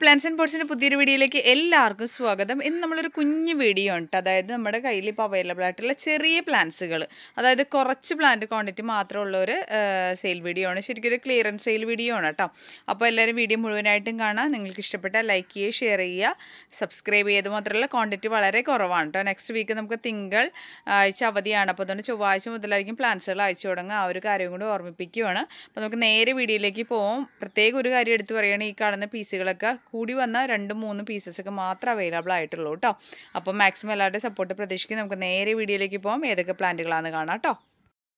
plans and പോർട്സിൻ്റെ പുതിയൊരു വീഡിയോയിലേക്ക് എല്ലാവർക്കും സ്വാഗതം ഇന്ന് നമ്മളൊരു കുഞ്ഞു വീഡിയോ ഉണ്ട് അതായത് നമ്മുടെ കയ്യിൽ ഇപ്പോൾ അവൈലബിൾ ആയിട്ടുള്ള ചെറിയ പ്ലാന്റ്സുകൾ അതായത് കുറച്ച് പ്ലാന്റ് ക്വാണ്ടിറ്റി മാത്രമുള്ള ഒരു സെയിൽ വീഡിയോ ആണ് ശരിക്കും ഒരു ക്ലിയറൻസ് സെയിൽ വീഡിയോ ആണ് കേട്ടോ അപ്പോൾ എല്ലാവരും വീഡിയോ മുഴുവനായിട്ടും കാണാം നിങ്ങൾക്ക് ഇഷ്ടപ്പെട്ടാൽ ലൈക്ക് ചെയ്യുക ഷെയർ ചെയ്യുക സബ്സ്ക്രൈബ് ചെയ്ത് മാത്രമല്ല ക്വാണ്ടിറ്റി വളരെ കുറവാണ് കേട്ടോ നെക്സ്റ്റ് വീക്ക് നമുക്ക് തിങ്കൾ ആഴ്ച അവധിയാണ് അപ്പോൾ അതുകൊണ്ട് ചൊവ്വാഴ്ച മുതലായിരിക്കും പ്ലാന്റ്സുകൾ അയച്ചു തുടങ്ങുക ആ ഒരു കാര്യം കൂടി ഓർമ്മിപ്പിക്കുകയാണ് അപ്പോൾ നമുക്ക് നേരെ വീഡിയോയിലേക്ക് പോവും പ്രത്യേക ഒരു കാര്യം എടുത്ത് പറയുകയാണെങ്കിൽ ഈ കാണുന്ന പീസുകളൊക്കെ കൂടി വന്ന രണ്ട് മൂന്ന് പീസസൊക്കെ മാത്രം അവൈലബിൾ ആയിട്ടുള്ളൂ കേട്ടോ അപ്പോൾ മാക്സിമം എല്ലാവരുടെയും സപ്പോർട്ട് പ്രതീക്ഷിക്കും നമുക്ക് നേരെ വീഡിയോയിലേക്ക് പോകാം ഏതൊക്കെ പ്ലാന്റുകളാണെന്ന് കാണാം കേട്ടോ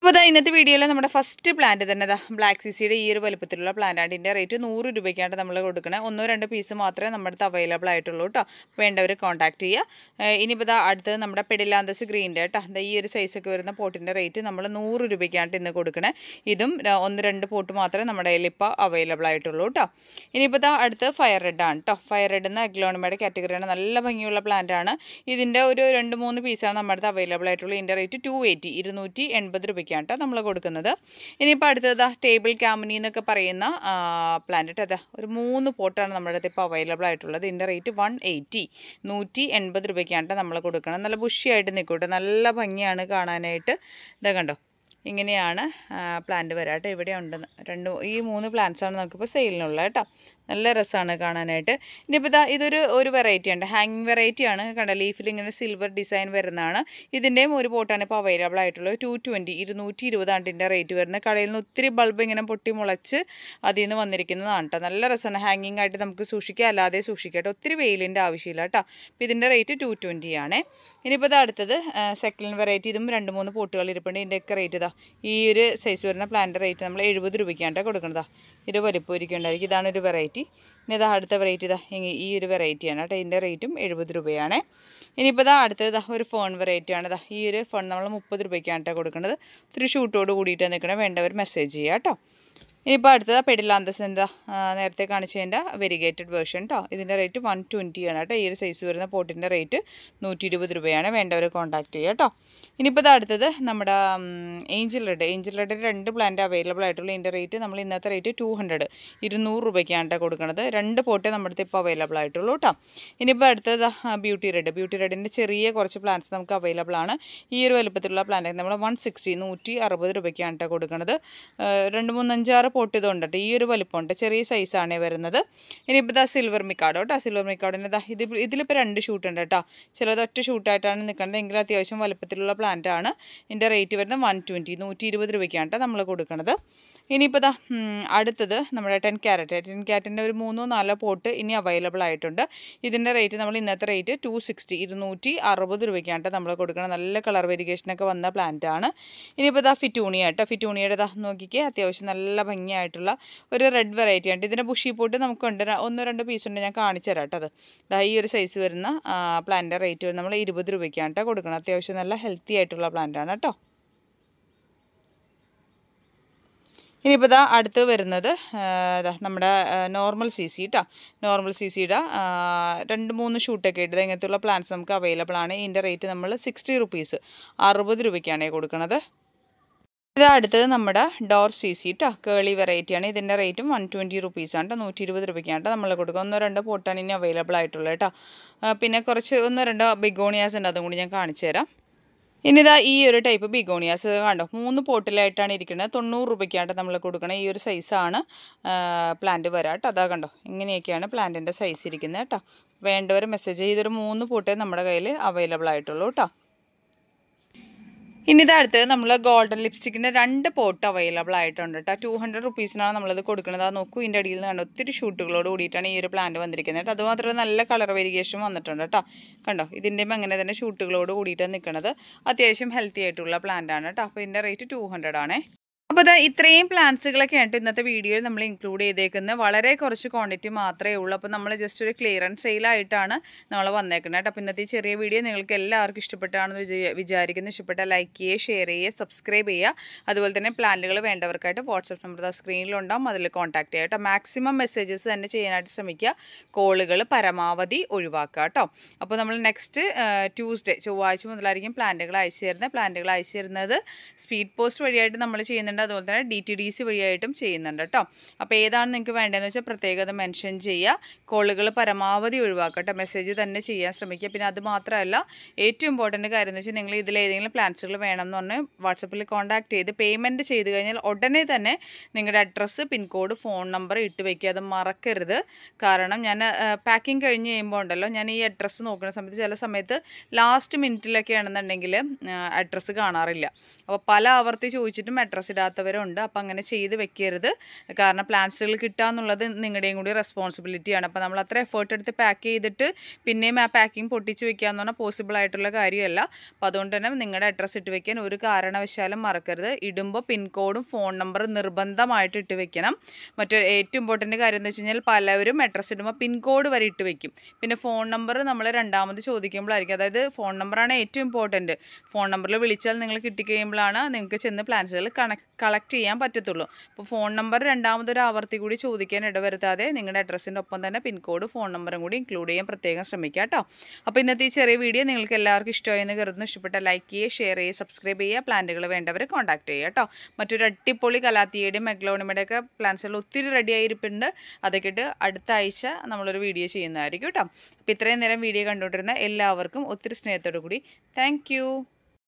അപ്പോൾ അതാ ഇന്നത്തെ വീഡിയോയിൽ നമ്മുടെ ഫസ്റ്റ് പ്ലാന്റ് തന്നെ ഇതാ ബ്ലാക്ക് സിസിയുടെ ഈ ഒരു വലുപ്പത്തിലുള്ള പ്ലാന്റാണ് ഇതിൻ്റെ റേറ്റ് നൂറ് രൂപയ്ക്കാണ് നമ്മൾ കൊടുക്കുന്നത് ഒന്നോ രണ്ടോ പീസ് മാത്രമേ നമ്മുടെ അടുത്ത് അവൈലബിൾ ആയിട്ടുള്ളൂ കേട്ടോ വേണ്ടവർ കോൺടാക്ട് ചെയ്യുക ഇനിയിപ്പോൾ ഇതാ അടുത്തത് നമ്മുടെ പെഡിലാന്തസ് ഗ്രീൻ്റെ കേട്ടോ ഈ ഒരു സൈസൊക്കെ വരുന്ന പോട്ടിൻ്റെ റേറ്റ് നമ്മൾ നൂറ് രൂപയ്ക്കാണ് ഇന്ന് കൊടുക്കണേ ഇതും ഒന്ന് രണ്ട് പോട്ട് മാത്രമേ നമ്മുടെ കയ്യിൽ ഇപ്പോൾ അവൈലബിൾ ആയിട്ടുള്ളൂ കേട്ടോ ഇനിയിപ്പോൾ ഇതാ അടുത്ത് ഫയർ റെഡാണ് കേട്ടോ ഫയർ റെഡ് എന്ന അഗ്ലോണിമയുടെ കാറ്റഗറിയാണ് നല്ല ഭംഗിയുള്ള പ്ലാന്റാണ് ഇതിൻ്റെ ഒരു രണ്ട് മൂന്ന് പീസാണ് നമ്മുടെ അടുത്ത് അവൈലബിൾ ആയിട്ടുള്ളൂ ഇതിൻ്റെ റേറ്റ് ടു എയ്റ്റി ഇരുന്നൂറ്റി എൺപത് രൂപയ്ക്ക് ആയിരിക്കാം കേട്ടോ നമ്മൾ കൊടുക്കുന്നത് ഇനിയിപ്പോൾ അടുത്തത് ടേബിൾ ക്യാമനി എന്നൊക്കെ പറയുന്ന പ്ലാന്റ് അതാ ഒരു മൂന്ന് പോട്ടാണ് നമ്മുടെ അടുത്ത് ഇപ്പോൾ അവൈലബിൾ ആയിട്ടുള്ളത് ഇതിൻ്റെ റേറ്റ് വൺ എയ്റ്റി നൂറ്റി എൺപത് രൂപയ്ക്കാണ് നമ്മൾ കൊടുക്കണം നല്ല ബുഷിയായിട്ട് നിൽക്കട്ടെ നല്ല ഭംഗിയാണ് കാണാനായിട്ട് ഇതാ കണ്ടോ ഇങ്ങനെയാണ് പ്ലാന്റ് വരാട്ടോ ഇവിടെ ഉണ്ടെന്ന് രണ്ട് ഈ മൂന്ന് പ്ലാന്റ്സാണ് നമുക്കിപ്പോൾ സെയിലിനുള്ളത് കേട്ടോ നല്ല രസമാണ് കാണാനായിട്ട് ഇനിയിപ്പോൾ ഇതാ ഇതൊരു ഒരു വെറൈറ്റി ഉണ്ട് ഹാങ്ങിങ് വെറൈറ്റി ആണ് കണ്ട ലീഫിൽ ഇങ്ങനെ സിൽവർ ഡിസൈൻ വരുന്നതാണ് ഇതിൻ്റെയും ഒരു പോട്ടാണ് ഇപ്പോൾ അവൈലബിൾ ആയിട്ടുള്ളത് ടു ട്വൻറ്റി ഇരുന്നൂറ്റി ഇരുപതാണ്ടിൻ്റെ റേറ്റ് വരുന്നത് കടയിൽ നിന്ന് ഒത്തിരി ബൾബ് ഇങ്ങനെ പൊട്ടി മുളച്ച് അതിൽ നിന്ന് വന്നിരിക്കുന്നതാണ് കേട്ടോ നല്ല രസമാണ് ഹാങ്ങിങ് ആയിട്ട് നമുക്ക് സൂക്ഷിക്കുക അല്ലാതെ സൂക്ഷിക്കട്ടെ ഒത്തിരി വെയിലിൻ്റെ ആവശ്യമില്ല കേട്ടോ അപ്പോൾ ഇതിൻ്റെ റേറ്റ് ടു ട്വൻറ്റി ആണ് ഇനിയിപ്പോൾ ഇത് അടുത്തത് സെക്കൻഡ് വെറൈറ്റി ഇതും രണ്ട് മൂന്ന് പോട്ടുകൾ ഇരിപ്പുണ്ട് ഇതിൻ്റെയൊക്കെ റേറ്റ് ഇതാ ഈ ഒരു സൈസ് വരുന്ന പ്ലാന്റ് റേറ്റ് നമ്മൾ എഴുപത് രൂപയ്ക്കാണ് കൊടുക്കുന്നതാണ് ഇത് വലിപ്പം ഇരിക്കുന്നുണ്ടായിരിക്കും ഇതാണ് ഒരു വെറൈറ്റി വെറൈറ്റി ഇനി ഇതാ അടുത്ത വെറൈറ്റി ഇതാ ഈ ഒരു വെറൈറ്റിയാണ് കേട്ടോ ഇതിൻ്റെ റേറ്റും എഴുപത് രൂപയാണ് ഇനിയിപ്പോൾ ഇതാ അടുത്തത് ഇതാ ഒരു ഫോൺ വെറൈറ്റിയാണ് ഇതാ ഈ ഒരു ഫോൺ നമ്മൾ മുപ്പത് രൂപയ്ക്കാണ് കേട്ടോ കൊടുക്കുന്നത് ഒത്തിരി ഷൂട്ടോട് കൂടിയിട്ട് നിൽക്കണം വേണ്ടവർ മെസ്സേജ് ചെയ്യാം കേട്ടോ ഇനിയിപ്പോൾ അടുത്തത് പെഡിലാന്തസ് എന്താ നേരത്തെ കാണിച്ചതിൻ്റെ വെരിഗേറ്റഡ് വേർഷൻ കേട്ടോ ഇതിൻ്റെ റേറ്റ് വൺ ട്വൻറ്റിയാണ് കേട്ടോ ഈ ഒരു സൈസ് വരുന്ന പോട്ടിൻ്റെ റേറ്റ് നൂറ്റി ഇരുപത് രൂപയാണ് വേണ്ടവരെ കോൺടാക്റ്റ് ചെയ്യുക കേട്ടോ ഇനിയിപ്പോൾ ഇത് അടുത്തത് നമ്മുടെ ഏഞ്ചൽ റെഡ് ഏഞ്ചൽ റെഡ് രണ്ട് പ്ലാന്റ് അവൈലബിൾ ആയിട്ടുള്ള ഇതിൻ്റെ റേറ്റ് നമ്മൾ ഇന്നത്തെ റേറ്റ് ടു ഹൺഡ്രഡ് ഇരുന്നൂറ് രൂപയ്ക്കാണ് കേട്ടോ കൊടുക്കുന്നത് രണ്ട് പോട്ടേ നമ്മുടെ ഇപ്പോൾ അവൈലബിൾ ആയിട്ടുള്ളൂ കേട്ടോ ഇനിയിപ്പോൾ അടുത്തത് ബ്യൂട്ടി റെഡ് ബ്യൂട്ടി റെഡിൻ്റെ ചെറിയ കുറച്ച് പ്ലാന്റ്സ് നമുക്ക് അവൈലബിൾ ആണ് ഈ ഒരു വലുപ്പത്തിലുള്ള പ്ലാന്റ് നമ്മൾ വൺ സിക്സ്റ്റി നൂറ്റി അറുപത് രൂപയ്ക്കാണ് കേട്ടോ കൊടുക്കുന്നത് രണ്ട് മൂന്നഞ്ചാറ് പോട്ട് ഇതുണ്ട് കേട്ടോ ഈ ഒരു വലിപ്പമുണ്ട് ചെറിയ സൈസാണ് വരുന്നത് ഇനിയിപ്പോൾ ഇതാ സിൽവർ മിക്കാഡ് കേട്ടോ സിൽവർ മിക്കാഡോൻ്റെ ഇതാ ഇത് ഇതിലിപ്പോൾ രണ്ട് ഷൂട്ട് ഉണ്ട് കേട്ടോ ചിലത് ഒറ്റ ഷൂട്ടായിട്ടാണ് നിൽക്കുന്നത് എങ്കിൽ അത്യാവശ്യം വലിപ്പത്തിലുള്ള പ്ലാന്റാണ് ഇതിൻ്റെ റേറ്റ് വരുന്നത് വൺ ട്വൻറ്റി നൂറ്റി ഇരുപത് രൂപയ്ക്കാണ് കേട്ടോ നമ്മൾ കൊടുക്കുന്നത് ഇനിയിപ്പോൾ ഇതാ അടുത്തത് നമ്മുടെ ടെൻ ക്യാരറ്റ് ടെൻ ക്യാരറ്റിൻ്റെ ഒരു മൂന്നോ നാലോ പോട്ട് ഇനി അവൈലബിൾ ആയിട്ടുണ്ട് ഇതിൻ്റെ റേറ്റ് നമ്മൾ ഇന്നത്തെ റേറ്റ് ടു സിക്സ്റ്റി ഇരുന്നൂറ്റി അറുപത് രൂപയ്ക്കാണ് നമ്മൾ കൊടുക്കുന്നത് നല്ല കളർ വെരിഗേഷനൊക്കെ വന്ന പ്ലാന്റാണ് ഇനിയിപ്പോൾ ഇതാ ഫിറ്റൂണിയാട്ടോ ഫിറ്റൂണിയുടെ ഇതാ നോക്കിക്കേ അത്യാവശ്യം നല്ല ഭംഗി ഭംഗിയായിട്ടുള്ള ഒരു റെഡ് വെറൈറ്റി ഉണ്ട് ഇതിൻ്റെ ബുഷി പോട്ട് നമുക്കുണ്ട് ഒന്നോ രണ്ടോ പീസ് ഉണ്ട് ഞാൻ കാണിച്ചു തരാം കേട്ടോ അത് ഈ ഒരു സൈസ് വരുന്ന പ്ലാന്റിൻ്റെ റേറ്റ് വരുന്നത് നമ്മൾ ഇരുപത് രൂപയ്ക്കാണ് കേട്ടോ കൊടുക്കണം അത്യാവശ്യം നല്ല ഹെൽത്തി ആയിട്ടുള്ള പ്ലാന്റാണ് കേട്ടോ ഇനിയിപ്പോൾ ഇതാ അടുത്ത് വരുന്നത് നമ്മുടെ നോർമൽ സി സി കേട്ടോ നോർമൽ സി സിയുടെ രണ്ട് മൂന്ന് ഷൂട്ടൊക്കെ ഇട്ട് ഇങ്ങനത്തെയുള്ള പ്ലാന്റ്സ് നമുക്ക് അവൈലബിൾ ആണ് ഇതിൻ്റെ റേറ്റ് നമ്മൾ സിക്സ്റ്റി റുപ്പീസ് അറുപത് രൂപയ്ക്കാണ് കൊടുക്കുന്നത് ഇത് അടുത്തത് നമ്മുടെ ഡോർ സി സി കേട്ടോ കേളി ആണ് ഇതിൻ്റെ റേറ്റും വൺ ട്വൻറ്റി ആണ് കേട്ടോ നൂറ്റി ഇരുപത് രൂപയ്ക്കാണ് കേട്ടോ നമ്മൾ കൊടുക്കുക ഒന്നോ രണ്ടോ പോട്ടാണ് ഇനി അവൈലബിൾ ആയിട്ടുള്ളത് കേട്ടോ പിന്നെ കുറച്ച് ഒന്നോ രണ്ടോ ബിഗോണിയാസ് ഉണ്ട് അതും കൂടി ഞാൻ കാണിച്ചു തരാം ഇനി ഇതാ ഈ ഒരു ടൈപ്പ് ബിഗോണിയാസ് കണ്ടോ മൂന്ന് പോട്ടിലായിട്ടാണ് ഇരിക്കുന്നത് തൊണ്ണൂറ് രൂപയ്ക്കായിട്ട് നമ്മൾ കൊടുക്കണം ഈ ഒരു സൈസാണ് പ്ലാന്റ് വരാം കേട്ടോ അതാ കണ്ടോ ഇങ്ങനെയൊക്കെയാണ് പ്ലാന്റിൻ്റെ സൈസ് ഇരിക്കുന്നത് കേട്ടോ വേണ്ടവർ മെസ്സേജ് ചെയ്തൊരു മൂന്ന് പോട്ടേ നമ്മുടെ കയ്യിൽ അവൈലബിൾ ആയിട്ടുള്ളൂ കേട്ടോ ഇനി ഇതടുത്ത് നമ്മൾ ഗോൾഡൻ ലിപ്സ്റ്റിക്കിൻ്റെ രണ്ട് പോട്ട് അവൈലബിൾ ആയിട്ടുണ്ട് കേട്ടോ ടു ഹൺഡ്രഡ് റുപ്പീസിനാണ് നമ്മളത് കൊടുക്കുന്നത് അത് നോക്കൂ ഇതിൻ്റെ അടിയിൽ നിന്ന് കണ്ടോ ഒത്തിരി ഷൂട്ടുകളോട് കൂടിയിട്ടാണ് ഈ ഒരു പ്ലാന്റ് വന്നിരിക്കുന്നത് കേട്ടോ അതുമാത്രമേ നല്ല കളർ വേരിയേഷൻ വന്നിട്ടുണ്ട് കേട്ടോ കണ്ടോ ഇതിൻ്റെയും അങ്ങനെ തന്നെ ഷൂട്ടുകളോട് കൂടിയിട്ടാണ് നിൽക്കുന്നത് അത്യാവശ്യം ഹെൽത്തി ആയിട്ടുള്ള പ്ലാന്റ് ആണ് കേട്ടോ അപ്പോൾ ഇതിൻ്റെ റേറ്റ് ടു ഹൺഡ്രഡ് ആണേ അപ്പോൾ അത് ഇത്രയും പ്ലാന്റ്സുകളൊക്കെ ആയിട്ട് ഇന്നത്തെ വീഡിയോയിൽ നമ്മൾ ഇൻക്ലൂഡ് ചെയ്തേക്കുന്നത് വളരെ കുറച്ച് ക്വാണ്ടിറ്റി മാത്രമേ ഉള്ളൂ അപ്പോൾ നമ്മൾ ജസ്റ്റ് ഒരു ക്ലിയറൻസ് സെയിലായിട്ടാണ് നമ്മൾ വന്നേക്കുന്നത് കേട്ടോ അപ്പോൾ ഇന്നത്തെ ചെറിയ വീഡിയോ നിങ്ങൾക്ക് എല്ലാവർക്കും ഇഷ്ടപ്പെട്ടാണെന്ന് വിചാരിക്കുന്നു ഇഷ്ടപ്പെട്ട ലൈക്ക് ചെയ്യുക ഷെയർ ചെയ്യുക സബ്സ്ക്രൈബ് ചെയ്യുക അതുപോലെ തന്നെ പ്ലാന്റുകൾ വേണ്ടവർക്കായിട്ട് വാട്സപ്പ് നമ്പർ സ്ക്രീനിലുണ്ടാകും അതിൽ കോൺടാക്ട് ചെയ്യുക കേട്ടോ മാക്സിമം മെസ്സേജസ് തന്നെ ചെയ്യാനായിട്ട് ശ്രമിക്കുക കോളുകൾ പരമാവധി ഒഴിവാക്കുക കേട്ടോ അപ്പോൾ നമ്മൾ നെക്സ്റ്റ് ട്യൂസ്ഡേ ചൊവ്വാഴ്ച മുതലായിരിക്കും പ്ലാന്റുകൾ അയച്ചു തരുന്നത് പ്ലാന്റുകൾ അയച്ചു തരുന്നത് സ്പീഡ് പോസ്റ്റ് വഴിയായിട്ട് നമ്മൾ ചെയ്യുന്നുണ്ട് അതുപോലെ തന്നെ ഡി ടി ഡി സി വഴിയായിട്ടും ചെയ്യുന്നുണ്ട് കേട്ടോ അപ്പോൾ ഏതാണ് നിങ്ങൾക്ക് വേണ്ടതെന്ന് വെച്ചാൽ പ്രത്യേകത മെൻഷൻ ചെയ്യുക കോളുകൾ പരമാവധി ഒഴിവാക്കുക കേട്ടോ മെസ്സേജ് തന്നെ ചെയ്യാൻ ശ്രമിക്കുക പിന്നെ അത് മാത്രമല്ല ഏറ്റവും ഇമ്പോർട്ടൻറ്റ് കാര്യം എന്ന് വെച്ചാൽ നിങ്ങൾ ഇതിലേതെങ്കിലും ഏതെങ്കിലും പ്ലാൻസുകൾ വേണമെന്ന് പറഞ്ഞ് വാട്സപ്പിൽ കോൺടാക്ട് ചെയ്ത് പേയ്മെൻറ്റ് ചെയ്ത് കഴിഞ്ഞാൽ ഉടനെ തന്നെ നിങ്ങളുടെ അഡ്രസ്സ് പിൻകോഡ് ഫോൺ നമ്പർ ഇട്ട് വയ്ക്കുക അത് മറക്കരുത് കാരണം ഞാൻ പാക്കിംഗ് കഴിഞ്ഞ് കഴിയുമ്പോൾ ഉണ്ടല്ലോ ഞാൻ ഈ അഡ്രസ്സ് നോക്കുന്ന സമയത്ത് ചില സമയത്ത് ലാസ്റ്റ് മിനിറ്റിലൊക്കെ ആണെന്നുണ്ടെങ്കിൽ അഡ്രസ്സ് കാണാറില്ല അപ്പോൾ പല ആവർത്തി ചോദിച്ചിട്ടും അഡ്രസ്സ് ഇടാത്ത ഇല്ലാത്തവരുണ്ട് അപ്പം അങ്ങനെ ചെയ്ത് വെക്കരുത് കാരണം പ്ലാന്റ്സുകൾ കിട്ടുക എന്നുള്ളത് നിങ്ങളുടെയും കൂടി റെസ്പോൺസിബിലിറ്റിയാണ് അപ്പം നമ്മൾ അത്ര എഫേർട്ട് എടുത്ത് പാക്ക് ചെയ്തിട്ട് പിന്നെയും ആ പാക്കിംഗ് പൊട്ടിച്ച് വെക്കുക എന്ന് പറഞ്ഞാൽ പോസിബിൾ ആയിട്ടുള്ള കാര്യമല്ല അപ്പം അതുകൊണ്ട് തന്നെ നിങ്ങളുടെ അഡ്രസ്സ് ഇട്ട് വെക്കാൻ ഒരു കാരണവശാലും മറക്കരുത് ഇടുമ്പോൾ പിൻകോഡും ഫോൺ നമ്പറും നിർബന്ധമായിട്ട് ഇട്ട് വെക്കണം മറ്റൊരു ഏറ്റവും ഇമ്പോർട്ടൻ്റ് കാര്യം എന്ന് വെച്ച് കഴിഞ്ഞാൽ പലവരും അഡ്രസ്സ് ഇടുമ്പോൾ പിൻകോഡ് വരെ ഇട്ട് വെക്കും പിന്നെ ഫോൺ നമ്പർ നമ്മൾ രണ്ടാമത് ചോദിക്കുമ്പോഴായിരിക്കും അതായത് ഫോൺ നമ്പറാണ് ഏറ്റവും ഇമ്പോർട്ടൻറ്റ് ഫോൺ നമ്പറിൽ വിളിച്ചാൽ നിങ്ങൾ കിട്ടിക്കഴിയുമ്പോഴാണ് നിങ്ങൾക്ക് ചെന്ന് പ്ലാൻസുകൾ കണക്ട് കളക്ട് ചെയ്യാൻ പറ്റത്തുള്ളൂ അപ്പോൾ ഫോൺ നമ്പർ രണ്ടാമതൊരു ആവർത്തി കൂടി ചോദിക്കാൻ ഇടവരുത്താതെ നിങ്ങളുടെ അഡ്രസ്സിൻ്റെ ഒപ്പം തന്നെ പിൻകോഡ് ഫോൺ നമ്പറും കൂടി ഇൻക്ലൂഡ് ചെയ്യാൻ പ്രത്യേകം ശ്രമിക്കുക കേട്ടോ അപ്പോൾ ഇന്നത്തെ ഈ ചെറിയ വീഡിയോ നിങ്ങൾക്ക് എല്ലാവർക്കും ഇഷ്ടമായെന്ന് കരുതുന്നു ഇഷ്ടപ്പെട്ട ലൈക്ക് ചെയ്യുക ഷെയർ ചെയ്യുക സബ്സ്ക്രൈബ് ചെയ്യുക പ്ലാന്റുകൾ വേണ്ടവർ കോൺടാക്ട് ചെയ്യുക കേട്ടോ മറ്റൊരു അടിപൊളി കലാത്തിയുടെയും മെഗ്ലോണിമയുടെ ഒക്കെ പ്ലാൻസുകൾ ഒത്തിരി റെഡിയായിരിപ്പുണ്ട് അതൊക്കെ ഇട്ട് അടുത്ത ആഴ്ച നമ്മളൊരു വീഡിയോ ചെയ്യുന്നതായിരിക്കും കേട്ടോ അപ്പോൾ ഇത്രയും നേരം വീഡിയോ കണ്ടുകൊണ്ടിരുന്ന എല്ലാവർക്കും ഒത്തിരി സ്നേഹത്തോടു കൂടി താങ്ക്